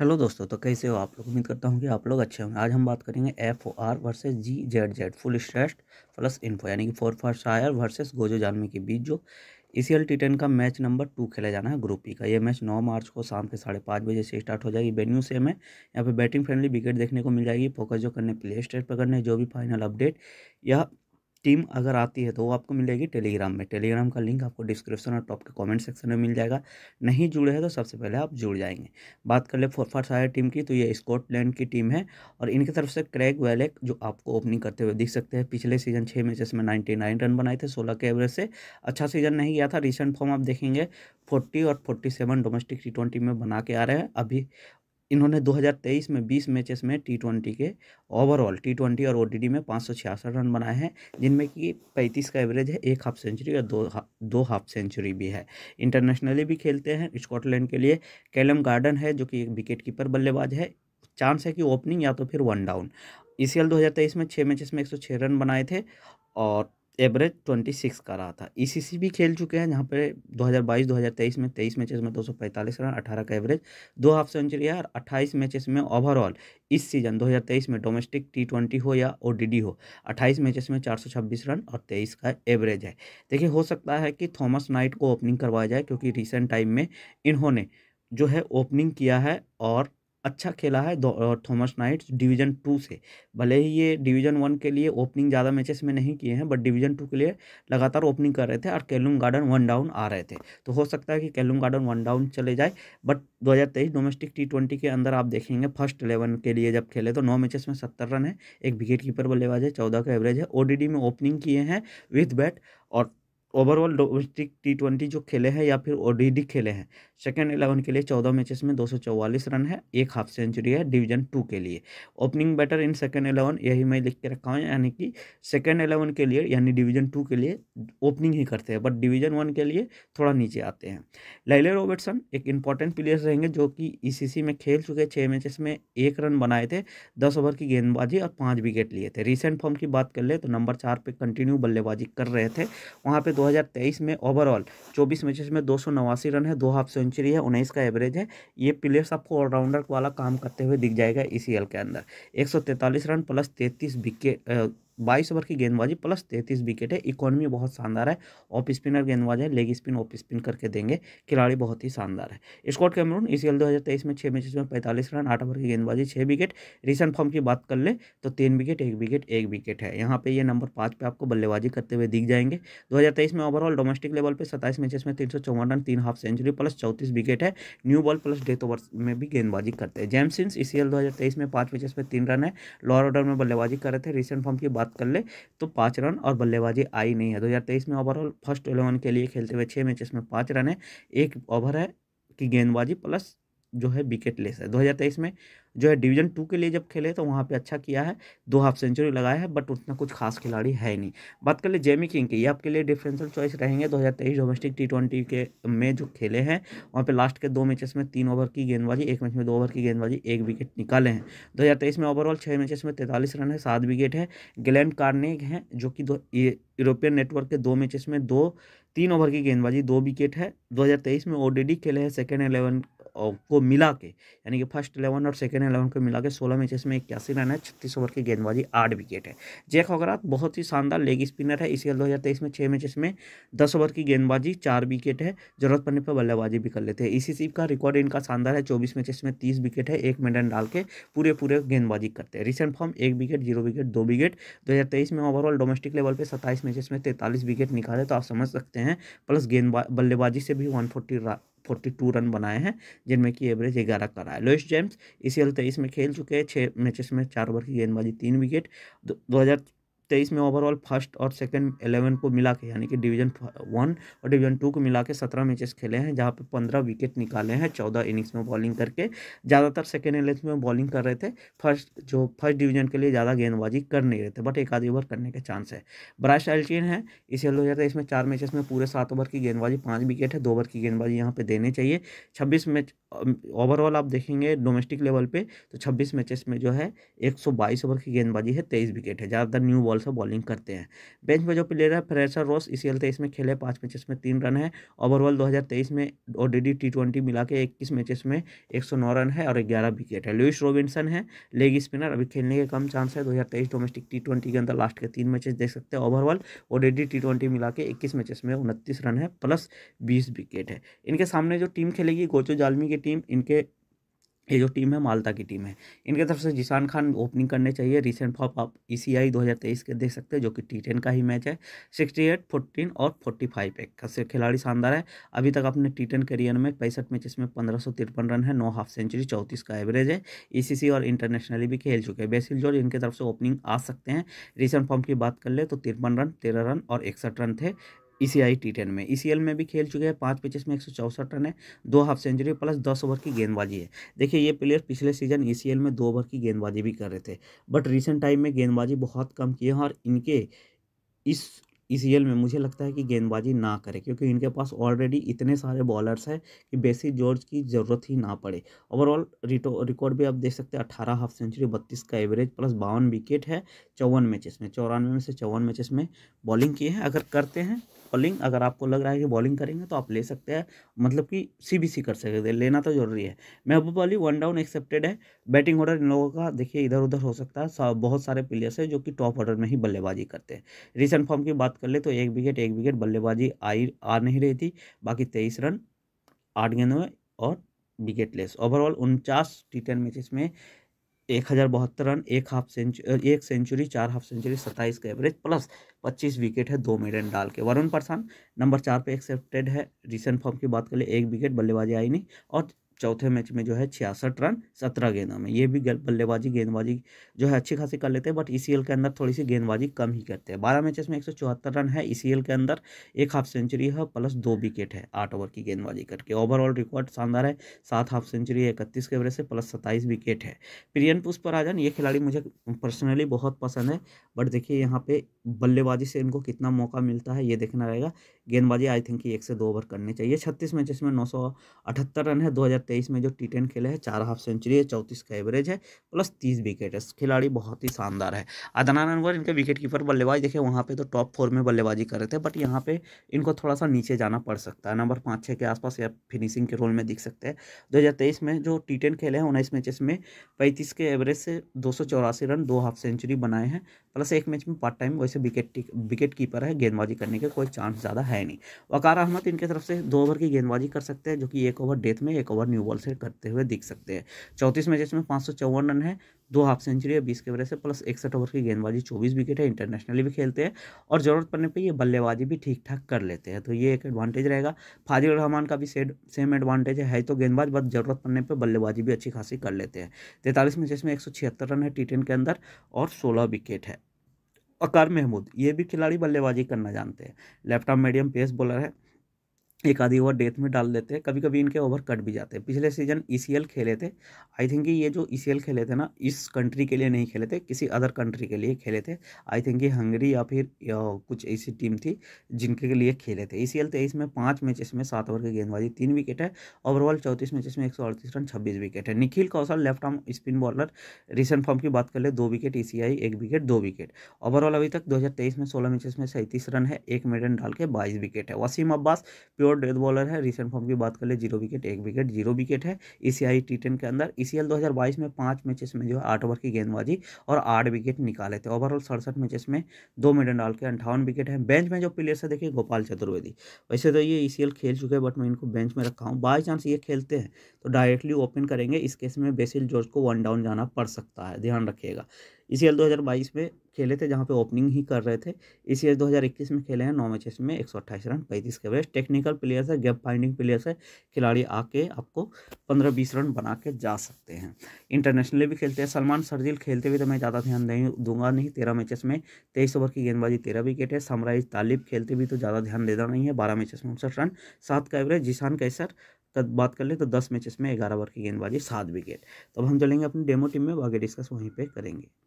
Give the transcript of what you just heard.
hello दोस्तों तो कैसे हो आप लोग उम्मीद करता हूँ कि आप लोग अच्छे होंगे आज हम बात करेंगे F O R versus G Z Z full stressed plus info यानी कि फोर फॉर शायर वर्सेज गोजो जानवी के बीच जो E C L T ten का मैच नंबर टू खेला जाना है ग्रुप ई e का ये मैच नौ मार्च को शाम के साढ़े पाँच बजे से स्टार्ट हो जाएगी वेन्यू सेम है यहाँ पे बैटिंग फ्रेंडली विकेट देखने को मिल जाएगी फोकस जो करने प्ले स्टेट पर करने जो भी फाइनल अपडेट या टीम अगर आती है तो वो आपको मिलेगी टेलीग्राम में टेलीग्राम का लिंक आपको डिस्क्रिप्शन और टॉप के कमेंट सेक्शन में मिल जाएगा नहीं जुड़े हैं तो सबसे पहले आप जुड़ जाएंगे बात कर ले फोरफाट सायर टीम की तो ये स्कॉटलैंड की टीम है और इनकी तरफ से क्रैग वेलेक जो आपको ओपनिंग करते हुए दिख सकते हैं पिछले सीजन छः मैचेस में नाइन्टी नाइन रन बनाए थे सोलह के एवरेज से अच्छा सीजन नहीं गया था रिसेंट फॉर्म आप देखेंगे फोर्टी और forty seven domestic T twenty में बना के आ रहे हैं अभी इन्होंने 2023 में 20 मैचेस में टी ट्वेंटी के ओवरऑल टी ट्वेंटी और ओडीडी में पाँच रन बनाए हैं जिनमें कि 35 का एवरेज है एक हाफ सेंचुरी और दो हा, दो हाफ सेंचुरी भी है इंटरनेशनली भी खेलते हैं स्कॉटलैंड के लिए कैलम गार्डन है जो कि एक विकेट कीपर बल्लेबाज है चांस है कि ओपनिंग या तो फिर वन डाउन ई सी में छः मैचेस में एक रन बनाए थे और एवरेज ट्वेंटी सिक्स का रहा था ई e भी खेल चुके हैं जहाँ पे 2022-2023 में 23 मैचेस में 245 रन 18 का एवरेज दो हाफ सेंचुरी है और 28 मैचेस में ओवरऑल इस सीजन 2023 में डोमेस्टिक टी ट्वेंटी हो या ओ हो 28 मैचेस में 426 रन और 23 का एवरेज है देखिए हो सकता है कि थॉमस नाइट को ओपनिंग करवाया जाए क्योंकि रिसेंट टाइम में इन्होंने जो है ओपनिंग किया है और अच्छा खेला है थॉमस नाइट्स डिवीजन टू से भले ही ये डिवीजन वन के लिए ओपनिंग ज़्यादा मैचेस में नहीं किए हैं बट डिवीजन टू के लिए लगातार ओपनिंग कर रहे थे और कैलुम गार्डन वन डाउन आ रहे थे तो हो सकता है कि कैलुम गार्डन वन डाउन चले जाए बट 2023 डोमेस्टिक टी ट्वेंटी के अंदर आप देखेंगे फर्स्ट इलेवन के लिए जब खेले तो नौ मैचेस में सत्तर रन है एक विकेट कीपर बल्लेबाज है चौदह का एवरेज है ओडीडी में ओपनिंग किए हैं विथ बैट और ओवरऑल डोमेस्टिक टी ट्वेंटी जो खेले हैं या फिर ओडीडी खेले हैं सेकेंड इलेवन के लिए चौदह मैचेस में दो रन है एक हाफ सेंचुरी है डिवीजन टू के लिए opening batter in second eleven यही मैं लिख के रखा हूँ यानी कि सेकेंड इलेवन के लिए यानी डिवीजन टू के लिए ओपनिंग ही करते हैं बट डिवीजन वन के लिए थोड़ा नीचे आते हैं लाइले रॉबर्टसन एक इंपॉर्टेंट प्लेयर्स रहेंगे जो कि ई में खेल चुके छः मैचेस में एक रन बनाए थे दस ओवर की गेंदबाजी और पाँच विकेट लिए थे रिसेंट फॉर्म की बात कर ले तो नंबर चार पर कंटिन्यू बल्लेबाजी कर रहे थे वहाँ पर दो में ओवरऑल चौबीस मैचेस में दो रन है दो हाफ से सेंचुरी है उन्नीस का एवरेज है ये प्लेयर्स आपको ऑलराउंडर वाला काम करते हुए दिख जाएगा ई के अंदर एक रन प्लस तैंतीस विकेट बाईस ओवर की गेंदबाजी प्लस तैंतीस विकेट है इकोनॉमी बहुत शानदार है ऑफ स्पिनर गेंदबाज है लेग स्पिन ऑफ स्पिन करके देंगे खिलाड़ी बहुत ही शानदार है स्कॉट कैमरून एल e दो हज़ार तेईस में छः मैचेस में पैंतालीस रन आठ ओवर की गेंदबाजी छः विकेट रिसेंट फॉर्म की बात कर ले तो तीन विकेट एक विकेट एक विकेट है यहाँ पे ये नंबर पाँच पे आपको बल्लेबाजी करते हुए दिख जाएंगे दो हज़ार तेईस में ओवरऑल डोमेस्टिक लेवल पे सत्ताईस मैचेस में तीन सौ चौवन रन तीन हाफ सेंचुरी प्लस चौतीस विकेट है new ball plus death over में भी गेंदबाजी करते हैं जेमसिन इसी एल दो हज़ार तेईस में पाँच मैचेस में तीन रन है लोअर ऑर्डर में बल्लेबाजी कर रहे थे रिसेंट फॉर्म की बात बात कर ले तो पाँच रन और बल्लेबाजी आई नहीं है दो में ओवरऑल फर्स्ट इलेवन के लिए खेलते हुए छः मैच में पाँच रन है एक ओवर है कि गेंदबाजी प्लस जो है विकेट लेस है तेईस में जो है डिवीजन टू के लिए जब खेले तो वहाँ पे अच्छा किया है दो हाफ सेंचुरी लगाया है बट उतना कुछ खास खिलाड़ी है नहीं बात कर ले जेमी किंग की ये आपके लिए डिफरेंशियल चॉइस रहेंगे 2023 डोमेस्टिक टी ट्वेंटी के में जो खेले हैं वहाँ पे लास्ट के दो मैचेस में तीन ओवर की गेंदबाजी एक मैच में दो ओवर की गेंदबाजी एक विकेट निकाले हैं दो में ओवरऑल छः मैचेस में तैंतालीस रन है सात विकेट है ग्लैंड कार्नेग हैं जो कि दो यूरोपियन नेटवर्क के दो मैचेस में दो तीन ओवर की गेंदबाजी दो विकेट है 2023 में ओडीडी खेले हैं सेकेंड एलेवन को मिला के यानी कि फर्स्ट इलेवन और सेकेंड इलेवन को मिला के सोलह मैचेस में इक्यासी रन है छत्तीस ओवर की गेंदबाजी आठ विकेट है जैक हॉगरात बहुत ही शानदार लेग स्पिनर है इसी दो हज़ार तेईस में छः मैचेस में दस ओवर की गेंदबाजी चार विकेट है जरूरत पड़ने पर बल्लेबाजी भी कर लेते हैं इसी सीप का रिकॉर्ड इनका शानदार है चौबीस मैचेस में तीस विकेट है एक मेडन डाल के पूरे पूरे गेंदबाजी करते हैं रिसेंट फॉर्म एक विकेट जीरो विकेट दो विकेट दो में ओवरऑल डोमेस्टिक लेवल पर सत्ताईस मैचेस में तैंतालीस विकेट निकाले तो आप समझ सकते हैं प्लस गेंद बल्लेबाजी से भी one forty forty two run बनाए हैं जिनमें कि एवरेज ग्यारह का रहा है लोइस जेम्स इसी सी एल तेईस में खेल चुके हैं छः मैचेस में चार ओवर की गेंदबाजी तीन विकेट दो हज़ार तेईस में ओवरऑल फर्स्ट और सेकंड एलेवन को मिला के यानी कि डिवीजन वन और डिवीजन टू को मिला के सत्रह मैचेस खेले हैं जहाँ पे पंद्रह विकेट निकाले हैं चौदह इनिंग्स में बॉलिंग करके ज़्यादातर सेकेंड एलेवन में बॉलिंग कर रहे थे फर्स्ट जो फर्स्ट डिवीजन के लिए ज़्यादा गेंदबाजी कर नहीं रहे थे बट एक आधी ओवर करने के चांस है ब्राश एल्टीन है इसे दो हज़ार इसमें चार मैचेस में पूरे सात ओवर की गेंदबाजी पाँच विकेट है दो ओवर की गेंदबाजी यहाँ पर देने चाहिए छब्बीस मैच ओवरऑल आप देखेंगे डोमेस्टिक लेवल पर तो छब्बीस मैचेस में जो है एक ओवर की गेंदबाजी है तेईस विकेट है ज़्यादातर न्यू बॉल बॉल से बॉलिंग करते हैं बेंच में जो प्लेयर है फ्रेशर रॉस इसी एल तेईस में खेले पाँच मैचेस में तीन रन है ओवरऑल 2023 में ऑलरेडी टी ट्वेंटी मिला के इक्कीस मैचेस में एक सौ नौ रन है और ग्यारह विकेट है लुइस रॉबिन्सन है लेग स्पिनर अभी खेलने के कम चांस है दो डोमेस्टिक टी ट्वेंटी के अंदर लास्ट के तीन मैचेस देख सकते हैं overall O D D T twenty मिला के इक्कीस मैचेस में उनतीस रन है प्लस बीस विकेट है इनके सामने जो टीम खेलेगी गोचो जालमी की टीम इनके ये जो टीम है मालता की टीम है इनके तरफ से जिसान खान ओपनिंग करने चाहिए रिसेंट फॉप आप ई सी आई दो हज़ार तेईस के देख सकते हैं जो कि टी टेन का ही मैच है सिक्सटी एट फोर्टीन और फोर्टी फाइव एक से खिलाड़ी शानदार है अभी तक अपने टी टेन करियर में पैंसठ मैच में पंद्रह सौ तिरपन रन है नौ हाफ सेंचुरी चौंतीस का एवरेज है ई सी सी और इंटरनेशनली भी खेल चुके हैं बेसिल जॉर्ज इनके तरफ से ओपनिंग आ सकते हैं रिसेंट फॉर्म की बात कर ले तो तिरपन रन तेरह रन और इकसठ रन थे ई सी आई टी टेन में ई सी एल में भी खेल चुके हैं पाँच पिचेस में एक सौ चौसठ रन है दो हाफ सेंचुरी प्लस दस ओवर की गेंदबाजी है देखिए ये प्लेयर पिछले सीजन ई सी एल में दो ओवर की गेंदबाजी भी कर रहे थे बट रिसेंट टाइम में गेंदबाजी बहुत कम किए हैं और इनके इस ई e में मुझे लगता है कि गेंदबाजी ना करें क्योंकि इनके पास ऑलरेडी इतने सारे बॉलर्स हैं कि बेसिक जॉर्ज की ज़रूरत ही ना पड़े ओवरऑल रिटो रिकॉर्ड भी आप देख सकते हैं अट्ठारह हाफ सेंचुरी बत्तीस का एवरेज प्लस बावन विकेट है चौवन मैचेस में चौरानवे में से चौवन मैचेस में बॉलिंग किए हैं अगर करते हैं बॉलिंग अगर आपको लग रहा है कि बॉलिंग करेंगे तो आप ले सकते हैं मतलब कि सीबीसी कर सकते हैं लेना तो जरूरी है Mahboob Ali one down accepted है बैटिंग ऑर्डर इन लोगों का देखिए इधर उधर हो सकता है बहुत सारे प्लेयर्स हैं जो कि टॉप ऑर्डर में ही बल्लेबाजी करते हैं रिसेंट फॉर्म की बात कर ले तो एक विकेट एक विकेट बल्लेबाजी आई आ नहीं रही थी बाकी तेईस रन आठ गेंदों में और विकेटलेस ओवरऑल उनचास टी टेन मैचेस में एक हज़ार बहत्तर रन एक हाफ सेंचुरी एक सेंचुरी चार हाफ सेंचुरी सत्ताईस का एवरेज प्लस पच्चीस विकेट है दो मेडन डाल के वरुण परसान नंबर चार पे एक्सेप्टेड है रिसेंट फॉर्म की बात कर ले एक विकेट बल्लेबाजी आई नहीं और चौथे मैच में जो है छियासठ रन सत्रह गेंदों में ये भी बल्लेबाजी गेंदबाजी जो है अच्छी खासी कर लेते हैं बट ई e के अंदर थोड़ी सी गेंदबाजी कम ही करते हैं बारह मैचेस में एक रन है ई e के अंदर एक हाफ सेंचुरी है प्लस दो विकेट है आठ ओवर की गेंदबाजी करके ओवरऑल रिकॉर्ड शानदार है सात हाफ सेंचुरी है इकतीस के एवरेज से प्लस सत्ताईस विकेट है प्रियन पुष्पराजन ये खिलाड़ी मुझे पर्सनली बहुत पसंद है बट देखिए यहाँ पे बल्लेबाजी से इनको कितना मौका मिलता है ये देखना रहेगा गेंदबाजी आई थिंक एक से दो ओवर करने चाहिए छत्तीस मैचेस में नौ सौ अठहत्तर रन है दो हज़ार तेईस में जो टी टेन खेले हैं चार हाफ सेंचुरी है चौंतीस का एवरेज है प्लस तीस विकेट है खिलाड़ी बहुत ही शानदार है अदनान अनवर इनके विकेट कीपर बल्लेबाज देखे वहाँ पर तो टॉप फोर में बल्लेबाजी कर रहे थे बट यहाँ पर इनको थोड़ा सा नीचे जाना पड़ सकता है नंबर पाँच छः के आसपास या फिनिशिंग के रोल में दिख सकते हैं दो में जो टी खेले हैं उन्नीस मैचेस में पैंतीस के एवरेज से दो रन दो हाफ सेंचुरी बनाए हैं प्लस एक मैच में पार्ट टाइम वैसे से विकेट विकेट कीपर है गेंदबाजी करने के कोई चांस ज़्यादा है नहीं वकार अहमद इनके तरफ से दो ओवर की गेंदबाजी कर सकते हैं जो कि एक ओवर डेथ में एक ओवर न्यू बॉल से करते हुए दिख सकते हैं चौंतीस मैचेस में पाँच रन है दो हाफ सेंचुरी है बीस के वजह से प्लस इकसठ ओवर की गेंदबाजी चौबीस विकेट है इंटरनेशनली भी खेलते हैं और ज़रूरत पड़ने पर ये बल्लेबाजी भी ठीक ठाक कर लेते हैं तो ये एक एडवांटेज रहेगा फाजिल रहमान का भी सेड सेम एडवांटेज है, है तो गेंदबाज बस ज़रूरत पड़ने पर बल्लेबाजी भी अच्छी खासी कर लेते हैं तैंतालीस मैचेस में एक रन है टी के अंदर और सोलह विकेट है अकार महमूद ये भी खिलाड़ी बल्लेबाजी करना जानते हैं left arm medium pace bowler है एक आधी ओवर डेथ में डाल देते हैं कभी कभी इनके ओवर कट भी जाते हैं पिछले सीजन ई e खेले थे आई थिंक ये जो ई e खेले थे ना इस कंट्री के लिए नहीं खेले थे किसी अदर कंट्री के लिए खेले थे आई थिंक ये हंगरी या फिर या कुछ ऐसी टीम थी जिनके लिए खेले थे ई सी एल तेईस में पाँच मैचेस में सात ओवर की गेंदबाजी तीन विकेट है ओवरऑल चौंतीस मैचेस में एक रन छब्बीस विकेट है Nikhil Kaushal left arm spin bowler recent form की बात कर ले दो विकेट ई e एक विकेट दो विकेट ओवरऑल अभी तक दो में सोलह मैचेस में सैंतीस रन है एक मेडन डाल के बाईस विकेट है Wasim Abbas pure death bowler है रिसेंट फॉर्म की बात कर ले जीरो विकेट एक विकेट जीरो विकेट है ई सी आई टी टेन के अंदर ई सी एल दो हज़ार बाईस में पाँच मैचेस में जो है आठ ओवर की गेंदबाजी और आठ विकेट निकाले थे ओवरऑल सड़सठ मैचेस में दो मिडन डाल के अंठावन विकेट है बेंच में जो प्लेयर्स है देखिए गोपाल चतुर्वेदी वैसे तो ये ई सी एल खेल चुके हैं बट मैं इनको बेंच में रखा हूँ बाई चांस ये खेलते हैं तो डायरेक्टली ओपन करेंगे इस केस में बेसिल जॉर्ज को वन डाउन जाना पड़ सकता है ध्यान रखिएगा ई एल 2022 में खेले थे जहाँ पे ओपनिंग ही कर रहे थे ई एल 2021 में खेले हैं नौ मैचेस में एक रन पैंतीस के बेस्ट टेक्निकल प्लेयर्स है गैप फाइंडिंग प्लेयर्स है खिलाड़ी आके आपको पंद्रह बीस रन बना के जा सकते हैं इंटरनेशनली भी खेलते हैं सलमान सरजील खेलते हुए तो मैं ज़्यादा ध्यान नहीं दूंगा नहीं तेरह मैचेस में तेईस ओवर की गेंदबाजी तेरह विकेट है समराइज तालिब खेलते भी तो ज़्यादा ध्यान देना नहीं है बारह मैचेस में उनसठ रन सात का एवरेज जिसान कैसर तब बात कर ले तो दस मैचेस में ग्यारह ओवर की गेंदबाजी सात विकेट तो अब हम चलेंगे अपनी डेमो टीम में आगे डिस्कस वहीं पर करेंगे